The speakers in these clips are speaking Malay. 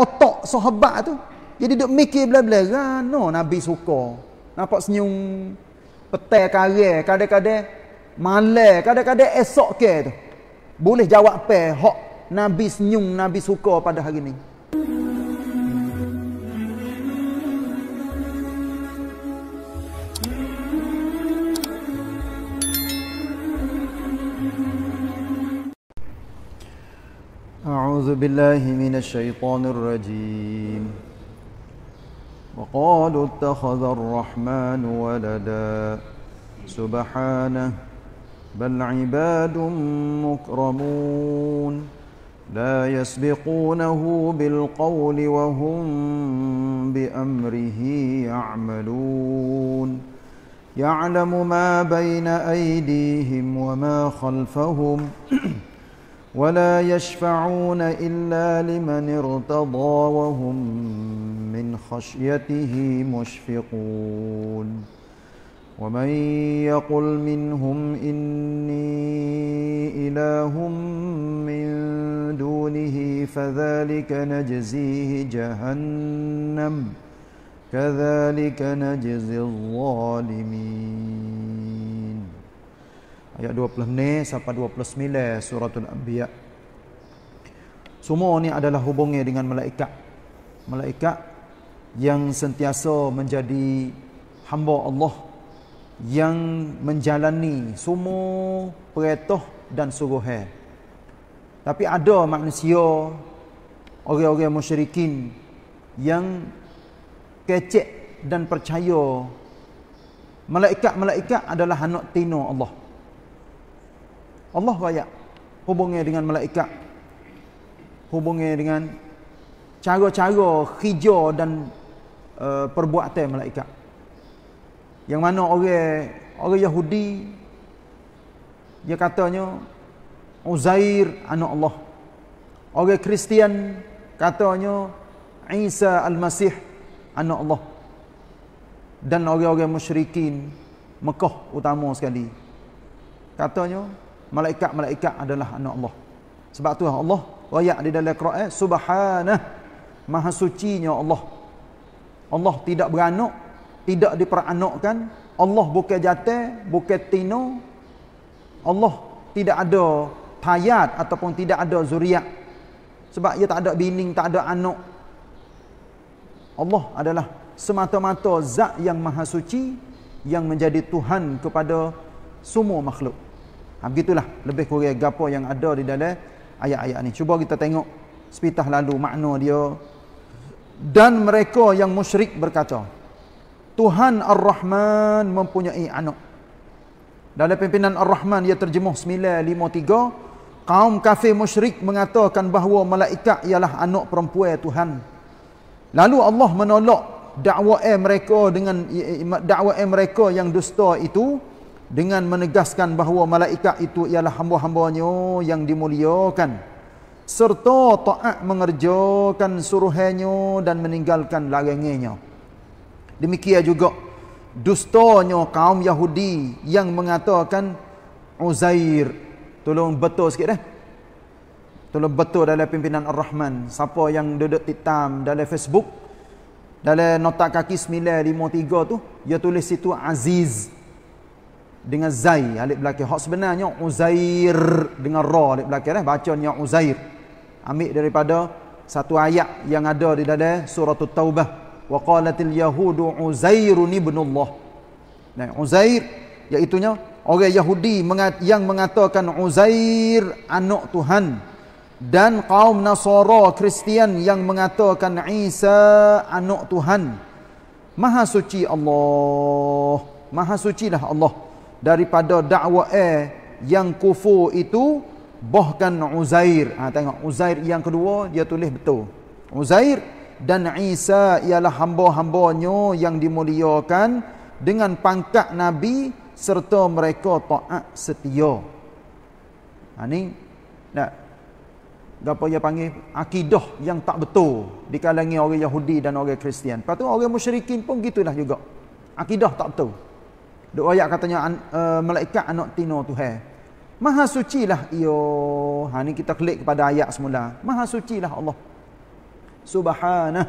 otak sahabat tu. Jadi duk mikir bela-bela, ah, no Nabi suka. Nampak senyum petai karir, kadang-kadang malai, kadang-kadang esok ke tu. Boleh jawab apa hak Nabi senyum, Nabi suka pada hari ni. أعوذ بالله من الشيطان الرجيم وقالوا اتخذ الرحمن ولدا سبحانه بل عباد مكرمون لا يسبقونه بالقول وهم بأمره يعملون يعلم ما بين أيديهم وما خلفهم ولا يشفعون إلا لمن ارتضى وهم من خشيته مشفقون ومن يقل منهم إني إله من دونه فذلك نجزيه جهنم كذلك نجزي الظالمين ayat 20 ni sampai 29 al anbiya semua ni adalah hubungnya dengan malaikat malaikat yang sentiasa menjadi hamba Allah yang menjalani semua perintah dan suruhan tapi ada manusia orang-orang musyrikin yang kecek dan percaya malaikat-malaikat adalah anak tino Allah Allah bayar hubungnya dengan malaikat hubungnya dengan cara-cara hijau dan uh, perbuatan malaikat yang mana orang orang Yahudi dia katanya Uzair oh, anak Allah orang Kristian katanya Isa Al-Masih anak Allah dan orang-orang musyrikin Mekah utama sekali katanya malaikat-malaikat adalah anak Allah. Sebab tu Allah royak di dalam Quran Subhana, maha Suci Nya Allah. Allah tidak beranak, tidak diperanakkan, Allah bukan jatah, bukan tino. Allah tidak ada tayat ataupun tidak ada zuriat. Sebab ia tak ada bining, tak ada anak. Allah adalah semata-mata zat yang maha suci yang menjadi Tuhan kepada semua makhluk. Ha, begitulah lebih kurang gapo yang ada di dalam ayat-ayat ni. Cuba kita tengok sepitah lalu makna dia. Dan mereka yang musyrik berkata, Tuhan Ar-Rahman mempunyai anak. Dalam pimpinan Ar-Rahman ia terjemuh 953, kaum kafir musyrik mengatakan bahawa malaikat ialah anak perempuan Tuhan. Lalu Allah menolak dakwaan mereka dengan dakwaan mereka yang dusta itu dengan menegaskan bahawa malaikat itu ialah hamba-hambanya yang dimuliakan serta taat mengerjakan suruhannya dan meninggalkan larangannya demikian juga dustanya kaum Yahudi yang mengatakan Uzair tolong betul sikit dah eh. tolong betul dalam pimpinan Ar-Rahman siapa yang duduk titam dalam Facebook dalam nota kaki 953 tu dia tulis situ Aziz dengan zai alif belakang hak sebenarnya uzair dengan ra alif belakang eh bacanya uzair ambil daripada satu ayat yang ada di dalam surah taubah wa qalatil yahudu uzairun ibnullah nah uzair iaitu orang yahudi yang mengatakan uzair anak tuhan dan kaum nasara kristian yang mengatakan isa anak tuhan maha suci allah maha sucilah allah daripada dakwa eh yang kufu itu bahkan Uzair. Ha, tengok Uzair yang kedua dia tulis betul. Uzair dan Isa ialah hamba-hambanya yang dimuliakan dengan pangkat Nabi serta mereka taat setia. Ha, ini tak. Gapa dia panggil akidah yang tak betul di kalangan orang Yahudi dan orang Kristian. Patut tu orang musyrikin pun gitulah juga. Akidah tak betul. Dua ayat katanya uh, malaikat anak tino Tuhan. Maha sucilah ia. Ha ni kita klik kepada ayat semula. Maha sucilah Allah. Subhanah.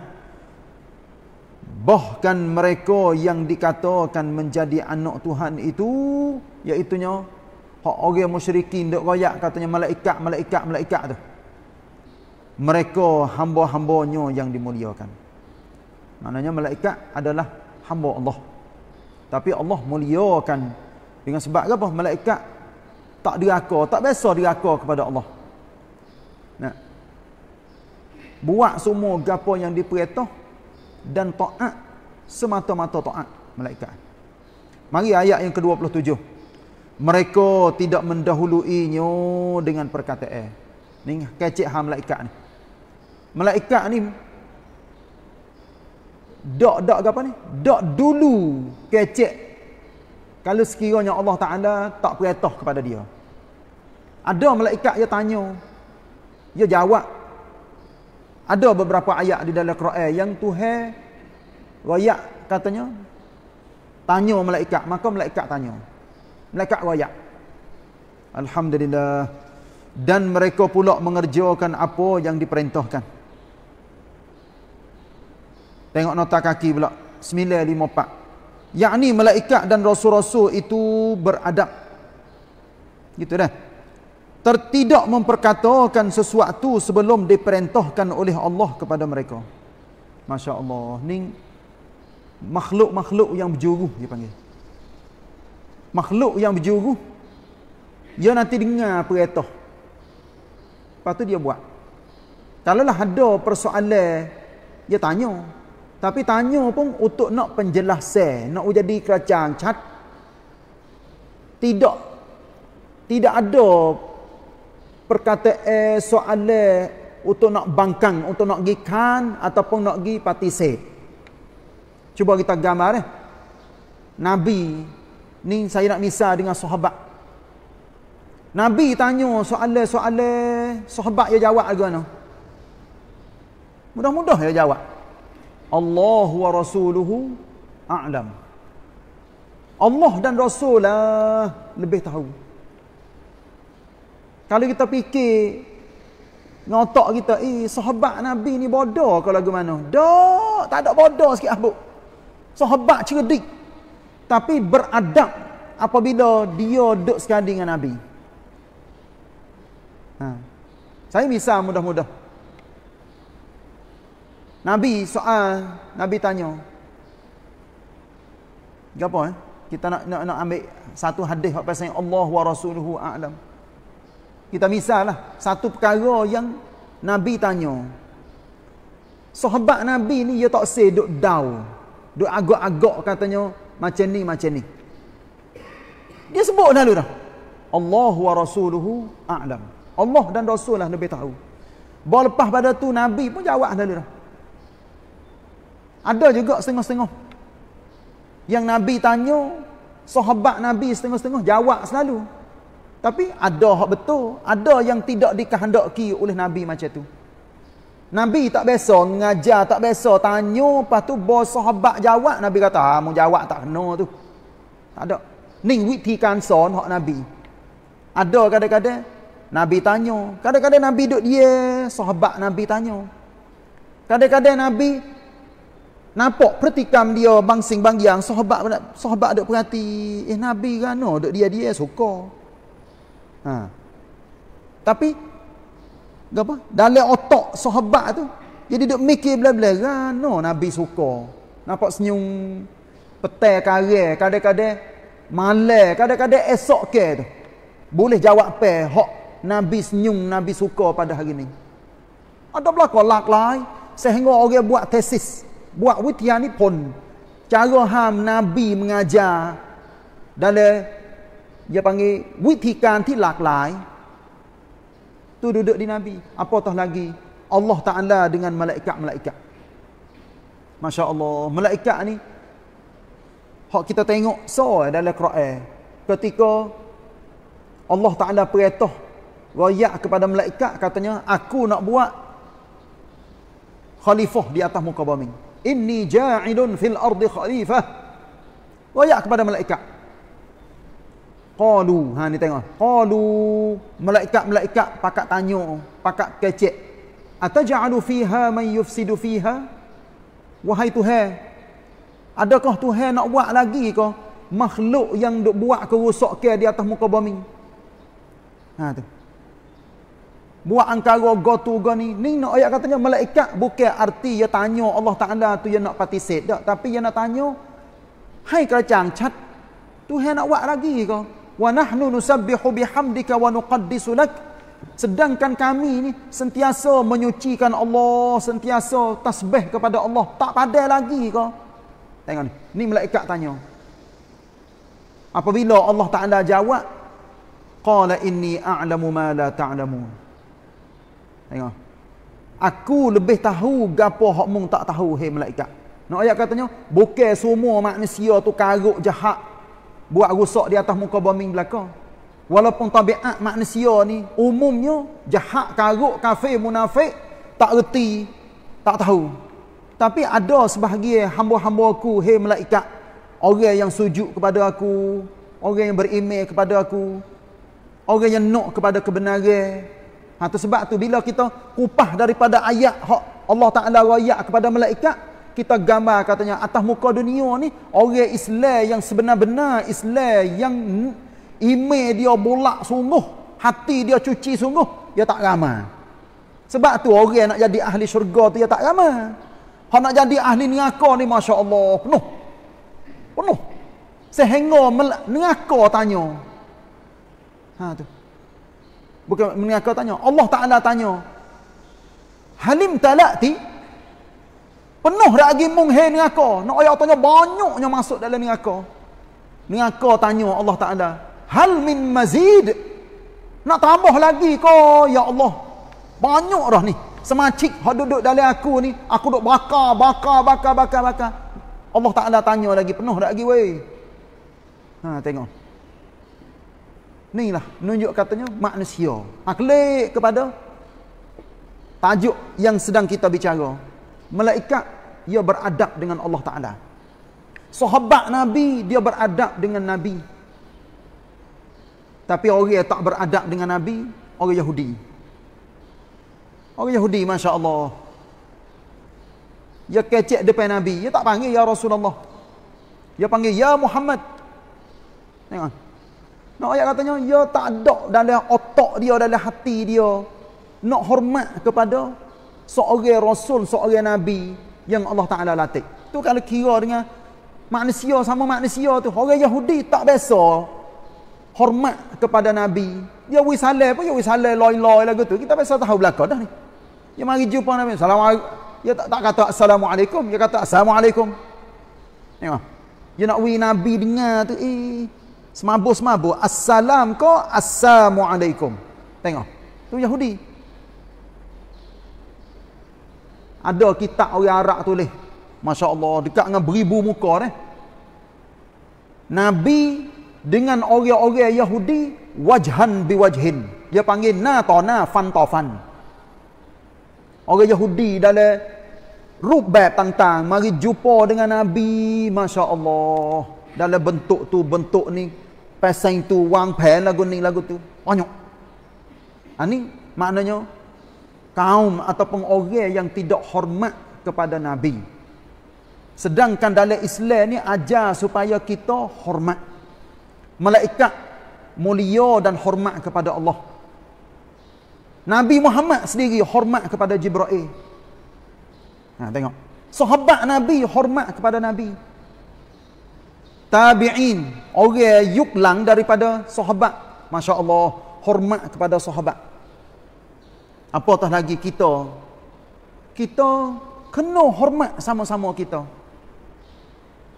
Bahkan mereka yang dikatakan menjadi anak Tuhan itu iaitu nya hak orang musyrikin dok royak katanya malaikat malaikat malaikat tu. Mereka hamba-hambanya yang dimuliakan. Maknanya malaikat adalah hamba Allah tapi Allah muliakan dengan sebab apa malaikat tak diraka tak biasa diraka kepada Allah nah buat semua gapo yang diperintah dan taat semata-mata taat malaikat mari ayat yang ke-27 mereka tidak mendahuluinya dengan perkataan ni kecik hal malaikat ni malaikat ni dak dak apa ni dak dulu kecek kalau sekiranya Allah Taala tak perintah kepada dia ada malaikat dia tanya dia jawab ada beberapa ayat di dalam Quran yang Tuhan royak katanya tanya malaikat maka malaikat tanya malaikat royak alhamdulillah dan mereka pula mengerjakan apa yang diperintahkan Tengok nota kaki pula. 954. Yakni malaikat dan rasul-rasul itu beradab. Gitu dah. Tertidak memperkatakan sesuatu sebelum diperintahkan oleh Allah kepada mereka. Masya Allah. Ini makhluk-makhluk yang berjuru dia panggil. Makhluk yang berjuru. Dia nanti dengar perintah. Lepas tu dia buat. Kalau lah ada persoalan, dia tanya. Tapi tanya pun untuk nak penjelasan, nak jadi kerajaan cat. Tidak. Tidak ada perkataan eh, soalan untuk nak bangkang, untuk nak pergi kan ataupun nak pergi se. Cuba kita gambar eh. Nabi, ni saya nak misal dengan sahabat. Nabi tanya soalan-soalan, sahabat dia jawab agak mana? Mudah-mudah dia jawab. Allah wa rasuluhu a'lam. Allah dan Rasul lah lebih tahu. Kalau kita fikir, ngotak kita, eh, sahabat Nabi ni bodoh kalau lagu mana? Tak, tak ada bodoh sikit, abu. Sahabat cerdik. Tapi beradab apabila dia duduk sekali dengan Nabi. Ha. Saya misal mudah-mudah. Nabi soal, Nabi tanya. Gapo eh? Kita nak, nak nak ambil satu hadis apa pasal Allah wa rasuluhu a'lam. Kita misal lah satu perkara yang Nabi tanya. Sahabat Nabi ni dia tak sedut duk dau. Duk agak-agak katanya macam ni macam ni. Dia sebut dah dulu dah. Allah wa rasuluhu a'lam. Allah dan rasul lah lebih tahu. Bal lepas pada tu Nabi pun jawab dah dulu dah. Ada juga setengah-setengah. Yang Nabi tanya, sahabat Nabi setengah-setengah jawab selalu. Tapi ada hak betul, ada yang tidak dikehendaki oleh Nabi macam tu. Nabi tak biasa mengajar, tak biasa tanya, lepas tu bos sahabat jawab, Nabi kata, ha, mau jawab tak kena tu. Tak ada. Ni witi kansan hak Nabi. Ada kadang-kadang, Nabi tanya. Kadang-kadang Nabi duduk dia, sahabat Nabi tanya. Kadang-kadang Nabi Nampak pertikam dia bangsing bang yang sahabat sahabat duk perhati eh nabi rano kan? duk dia dia suka. Ha. Tapi apa? Dalam otak sahabat tu jadi duk mikir bla-bla rano kan? nabi suka. Nampak senyum petai karel kadang-kadang malas kadang-kadang esok ke tu. Boleh jawab pe hok nabi senyum nabi suka pada hari ni. Ada berlaku lak lain sehingga orang buat tesis buat witiah ni pun cara ham nabi mengajar dan dia dia panggil witikan tilak lai tu duduk di nabi Apa tah lagi Allah taala dengan malaikat-malaikat masya-Allah malaikat ni hak kita tengok so dalam Quran ketika Allah taala perintah royak kepada malaikat katanya aku nak buat khalifah di atas muka bumi inni ja'ilun fil ardi khalifah wayak kepada malaikat qalu ha ni tengok qalu malaikat-malaikat pakat tanya pakat kecek ataj'alu fiha man yufsidu fiha wahai tuhan adakah tuhan nak buat lagi ke makhluk yang duk buat kerosakan di atas muka bumi ha tu Buat angkara go to go ni. Ni nak ayat katanya malaikat bukan arti ya tanya Allah Ta'ala tu ya nak patisit tak. Tapi ya nak tanya. Hai kerajaan chat Tu ya nak buat lagi ke? Wa nahnu nusabbihu bihamdika wa nuqaddisu lak. Sedangkan kami ni sentiasa menyucikan Allah. Sentiasa tasbih kepada Allah. Tak padai lagi ke? Tengok ni. Ni malaikat tanya. Apabila Allah Ta'ala jawab. Qala inni a'lamu ma la ta'lamun. Ta Tengok. Aku lebih tahu gapo hak mung tak tahu hai malaikat. Nak ayat katanya, bukan semua manusia tu karuk jahat buat rosak di atas muka bumi belakang. Walaupun tabiat manusia ni umumnya jahat karuk kafir munafik tak reti, tak tahu. Tapi ada sebahagian hamba hambaku aku hai malaikat, orang yang sujud kepada aku, orang yang beriman kepada aku, orang yang nak kepada kebenaran, Ha tu sebab tu bila kita kupah daripada ayat hak Allah Taala royak kepada malaikat, kita gambar katanya atas muka dunia ni orang Islam yang sebenar-benar Islam yang ime dia bolak sungguh, hati dia cuci sungguh, dia tak ramai. Sebab tu orang nak jadi ahli syurga tu dia tak ramai. Hak nak jadi ahli neraka ni masya-Allah penuh. Penuh. Sehingga neraka tanya. Ha tu. Bukan mendengar kau tanya. Allah Ta'ala tanya. Halim ti Penuh lagi munghe dengan kau. Nak ayat tanya banyaknya masuk dalam dengan kau. Dengan kau tanya Allah Ta'ala. Hal min mazid. Nak tambah lagi kau. Ya Allah. Banyak dah ni. Semacik yang duduk dalam aku ni. Aku duduk bakar, bakar, bakar, bakar, bakar. Allah Ta'ala tanya lagi. Penuh lagi. weh. Ha, tengok ni lah nunjuk katanya manusia aklik ha, kepada tajuk yang sedang kita bicara malaikat ia beradab dengan Allah Ta'ala sahabat Nabi dia beradab dengan Nabi tapi orang yang tak beradab dengan Nabi orang Yahudi orang Yahudi Masya Allah dia kecek depan Nabi dia tak panggil Ya Rasulullah dia panggil Ya Muhammad tengok nak ayat katanya, ya tak ada dalam otak dia, dalam hati dia. Nak hormat kepada seorang Rasul, seorang Nabi yang Allah Ta'ala latih. Tu kalau kira dengan manusia sama manusia tu. Orang Yahudi tak biasa hormat kepada Nabi. Ya wui salai pun, dia ya, wui salai loy-loy lagu tu. Kita biasa tahu belakang dah ni. Dia ya, mari jumpa Nabi. Assalamualaikum. Dia ya, tak, tak kata Assalamualaikum. Dia kata Assalamualaikum. Tengok. Dia nak wui Nabi dengar tu. Eh, Semabuk-semabuk. Assalam kau, Assalamualaikum. Tengok. tu Yahudi. Ada kitab orang Arab leh. Masya Allah, dekat dengan beribu muka ni. Nabi dengan orang-orang Yahudi, wajhan biwajhin. Dia panggil na to na, fan to fan. Orang Yahudi dalam rupa rubat tang. mari jumpa dengan Nabi, Masya Allah. Masya Allah dalam bentuk tu bentuk ni pesan tu wang pen lagu ni lagu tu banyak ini ha, maknanya kaum ataupun orang yang tidak hormat kepada Nabi sedangkan dalam Islam ni ajar supaya kita hormat malaikat mulia dan hormat kepada Allah Nabi Muhammad sendiri hormat kepada Jibra'il ha, tengok sahabat Nabi hormat kepada Nabi tabi'in orang yuk lang daripada sahabat masya-Allah hormat kepada sahabat Apa apatah lagi kita kita kena hormat sama-sama kita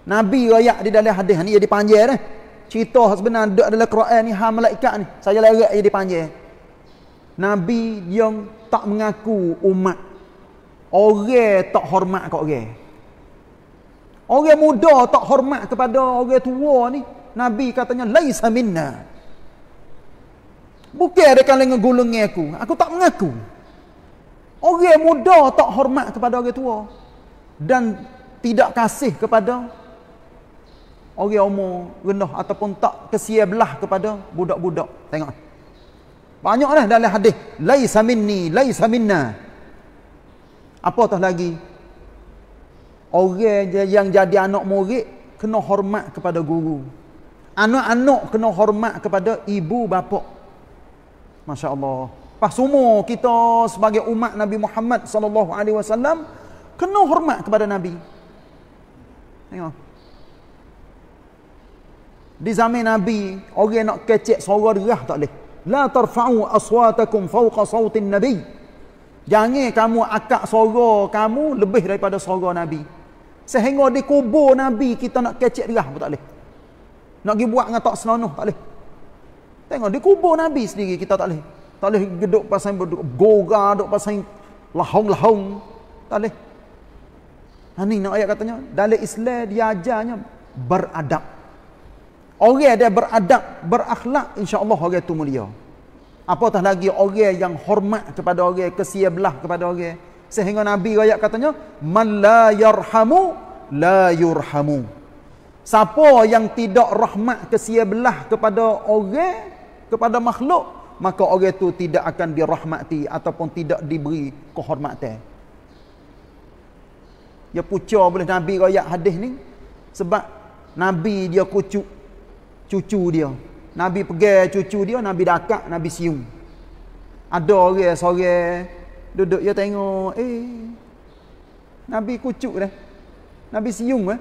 nabi royak di dalam hadis ni jadi panjang dah eh. cerita sebenarnya duduk dalam Quran ni ha malaikat ni saya lerak jadi panjang nabi yang tak mengaku umat orang tak hormat kat orang Orang muda tak hormat kepada orang tua ni. Nabi katanya, Laisa minna. Bukan ada kalian gulungnya aku. Aku tak mengaku. Orang muda tak hormat kepada orang tua. Dan tidak kasih kepada orang umur rendah ataupun tak kesia belah kepada budak-budak. Tengok. Banyaklah dalam hadis. Laisa minni, laisa minna. Apa tah lagi? Orang yang jadi anak murid kena hormat kepada guru. Anak-anak kena hormat kepada ibu bapa. Masya-Allah. Pas semua kita sebagai umat Nabi Muhammad sallallahu alaihi wasallam kena hormat kepada nabi. Tengok. Di zaman nabi, orang nak kecek suara derah tak leh. La tarfa'u aswatakum fawqa sawtin nabi. Jangan kamu akak suara kamu lebih daripada suara nabi. Sehingga di kubur Nabi kita nak kecek dia pun tak boleh. Nak pergi buat dengan tak senonoh tak boleh. Tengok di kubur Nabi sendiri kita tak boleh. Tak boleh geduk pasang geduk goga, geduk pasang lahong-lahong. Tak boleh. Ha, ni nak ayat katanya, dalam Islam dia ajarnya beradab. Orang dia beradab, berakhlak, insyaAllah orang itu mulia. Apatah lagi orang yang hormat kepada orang, kesia belah kepada orang. Sehingga Nabi ayat katanya, Man la yarhamu, la yurhamu. Siapa yang tidak rahmat kesiabelah kepada orang, kepada makhluk, maka orang itu tidak akan dirahmati ataupun tidak diberi kehormatan. Dia pucuk boleh Nabi ayat hadis ni. Sebab Nabi dia kucu, cucu dia. Nabi pegang cucu dia, Nabi dakak, Nabi siung. Ada orang sore Duduk dia tengok, eh. Nabi kucuk dah. Nabi siung eh.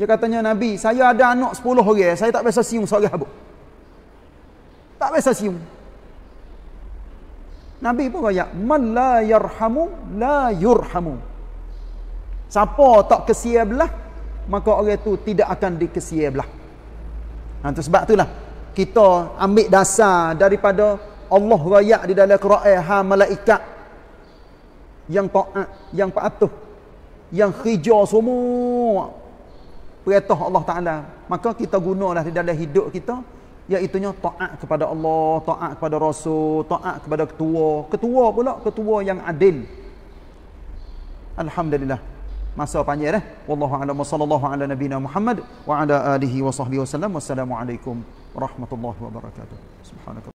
Dia katanya Nabi, saya ada anak 10 orang, eh. saya tak biasa siung seorang habuk. Tak biasa siung. Nabi pun kaya, Man la yarhamu, la yurhamu. Siapa tak kesia belah, maka orang itu tidak akan dikesia belah. Nah, ha, sebab itulah, kita ambil dasar daripada Allah raya di dalam Quran, ha malaikat yang taat, ah, yang patuh, yang hijau semua perintah Allah Taala. Maka kita gunalah di dalam hidup kita iaitu taat kepada Allah, taat kepada rasul, taat kepada ketua, ketua pula ketua yang adil. Alhamdulillah. Masa panjang dah. Eh? Wallahu a'lam sallallahu ala nabina Muhammad wa ala alihi wa sahbihi wasallam. Wassalamualaikum warahmatullahi wabarakatuh. Subhanaka